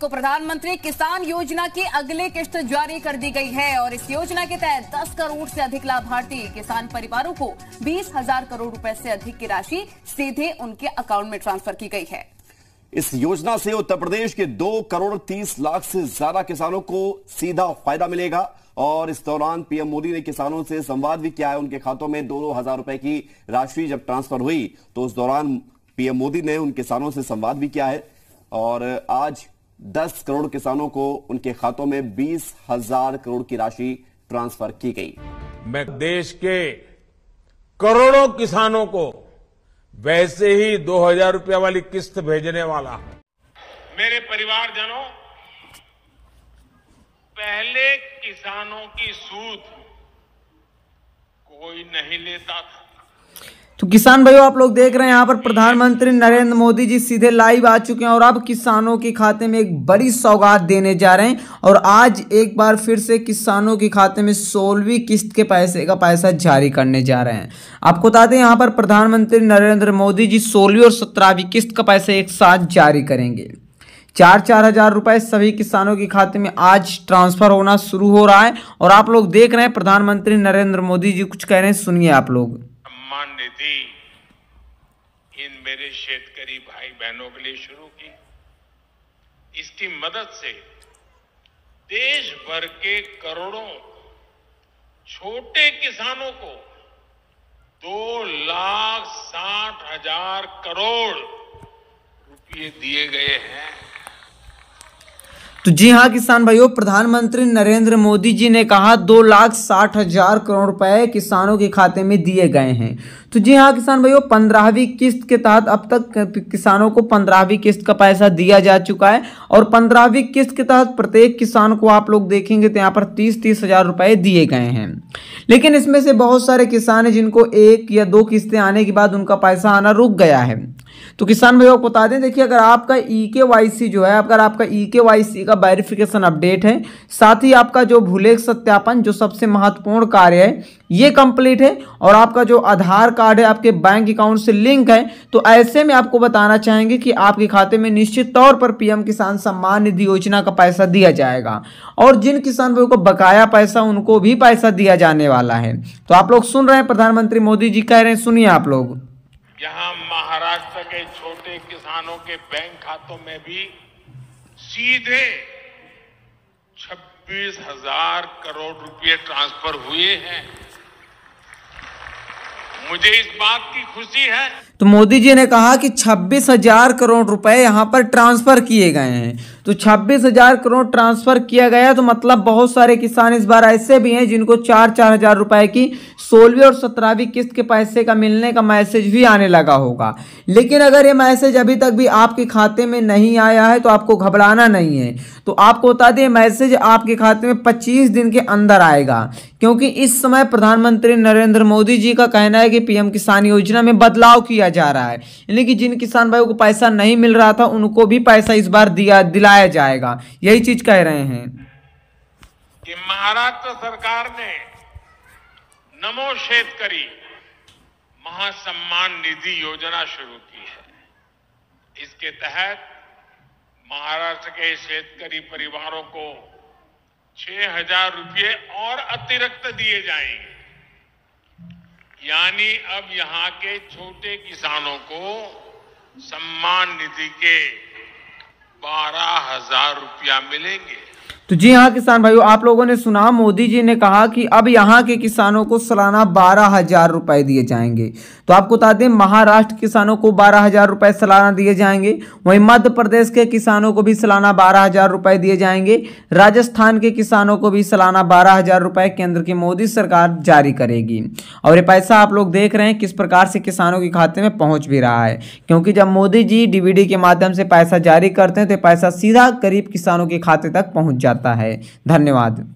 को प्रधानमंत्री किसान योजना की अगली किश्त जारी कर दी गई है और इस योजना के तहत 10 करोड़ से अधिक लाभार्थी किसान परिवारों को बीस हजार करोड़ रुपए से अधिक की राशि सीधे उनके अकाउंट में ट्रांसफर की गई है इस योजना से उत्तर प्रदेश के 2 करोड़ तीस लाख से ज्यादा किसानों को सीधा फायदा मिलेगा और इस दौरान पीएम मोदी ने किसानों से संवाद भी किया है उनके खातों में दो दो हजार रुपए की राशि जब ट्रांसफर हुई तो उस दौरान पीएम मोदी ने उन किसानों से संवाद भी किया है और आज दस करोड़ किसानों को उनके खातों में बीस हजार करोड़ की राशि ट्रांसफर की गई मैं देश के करोड़ों किसानों को वैसे ही दो हजार रुपया वाली किस्त भेजने वाला हूं मेरे परिवारजनों पहले किसानों की सूद कोई नहीं लेता था तो किसान भाइयों आप लोग देख रहे हैं यहाँ पर प्रधानमंत्री नरेंद्र मोदी जी सीधे लाइव आ चुके हैं और अब किसानों के खाते में एक बड़ी सौगात देने जा रहे हैं और आज एक बार फिर से किसानों के खाते में सोलहवीं किस्त के पैसे का पैसा जारी करने जा रहे हैं आपको बता दें यहाँ पर प्रधानमंत्री नरेंद्र मोदी जी सोलहवीं और सत्रहवीं किस्त का पैसा एक साथ जारी करेंगे चार चार हजार रुपए सभी किसानों के खाते में आज ट्रांसफर होना शुरू हो रहा है और आप लोग देख रहे हैं प्रधानमंत्री नरेंद्र मोदी जी कुछ कह रहे हैं सुनिए आप लोग दी इन मेरे शेतकरी भाई बहनों के लिए शुरू की इसकी मदद से देश भर के करोड़ों छोटे किसानों को दो लाख साठ हजार करोड़ रुपये दिए गए हैं तो जी हाँ किसान भाइयों प्रधानमंत्री नरेंद्र मोदी जी ने कहा दो लाख साठ हजार करोड़ रुपए किसानों के खाते में दिए गए हैं तो जी हाँ किसान भाइयों पंद्रहवीं किस्त के तहत अब तक किसानों को पंद्रहवीं किस्त का पैसा दिया जा चुका है और पंद्रहवीं किस्त के तहत प्रत्येक किसान को आप लोग देखेंगे तो यहाँ पर तीस तीस हजार रुपए दिए गए हैं लेकिन इसमें से बहुत सारे किसान हैं जिनको एक या दो किस्तें आने के बाद उनका पैसा आना रुक गया है तो किसान भाई आपको बता दें देखिए अगर आपका ई के वाई सी जो है अगर आपका ई के वाई सी का वेरिफिकेशन अपडेट है साथ ही आपका जो भूलेख सत्यापन जो सबसे महत्वपूर्ण कार्य है ये कंप्लीट है और आपका जो आधार कार्ड है आपके बैंक अकाउंट से लिंक है तो ऐसे में आपको बताना चाहेंगे कि आपके खाते में निश्चित तौर पर पीएम किसान सम्मान निधि योजना का पैसा दिया जाएगा और जिन किसान भाइयों को बकाया पैसा उनको भी पैसा दिया जाने वाला है तो आप लोग सुन रहे हैं प्रधानमंत्री मोदी जी कह रहे हैं सुनिए आप लोग यहाँ महाराष्ट्र के छोटे किसानों के बैंक खातों में भी सीधे छब्बीस हजार करोड़ रुपए ट्रांसफर हुए हैं मुझे इस बात की खुशी है तो मोदी जी ने कहा कि छब्बीस हजार करोड़ रुपए यहाँ पर ट्रांसफर किए गए हैं तो 26000 करोड़ ट्रांसफर किया गया तो मतलब बहुत सारे किसान इस बार ऐसे भी हैं जिनको चार चार हजार रुपए की सोलहवीं और सत्रहवीं किस्त के पैसे का मिलने का मैसेज भी आने लगा होगा लेकिन अगर ये मैसेज अभी तक भी आपके खाते में नहीं आया है तो आपको घबराना नहीं है तो आपको बता दें मैसेज आपके खाते में पच्चीस दिन के अंदर आएगा क्योंकि इस समय प्रधानमंत्री नरेंद्र मोदी जी का कहना है कि पीएम किसान योजना में बदलाव किया जा रहा है यानी कि जिन किसान भाइयों को पैसा नहीं मिल रहा था उनको भी पैसा इस बार दिया दिलाया जाएगा यही चीज कह रहे हैं कि महाराष्ट्र सरकार ने नमो शेत करी महासम्मान निधि योजना शुरू की है इसके तहत महाराष्ट्र के शेतकारी परिवारों को छह हजार रुपये और अतिरिक्त दिए जाएंगे यानी अब यहाँ के छोटे किसानों को सम्मान निधि के बारह हजार रुपया मिलेंगे तो जी हाँ किसान भाइयों आप लोगों ने सुना मोदी जी ने कहा कि अब यहाँ के किसानों को सालाना बारह हजार रुपए दिए जाएंगे तो आपको बता दें महाराष्ट्र किसानों को बारह हजार रुपए सालाना दिए जाएंगे वहीं मध्य प्रदेश के किसानों को भी सालाना बारह हजार रुपए दिए जाएंगे राजस्थान के किसानों को भी सालाना बारह हजार रुपए केंद्र की मोदी सरकार जारी करेगी और ये पैसा आप लोग देख रहे हैं किस प्रकार से किसानों के खाते में पहुंच भी रहा है क्योंकि जब मोदी जी डीवीडी के माध्यम से पैसा जारी करते हैं तो पैसा सीधा गरीब किसानों के खाते तक पहुंच जाता करता है धन्यवाद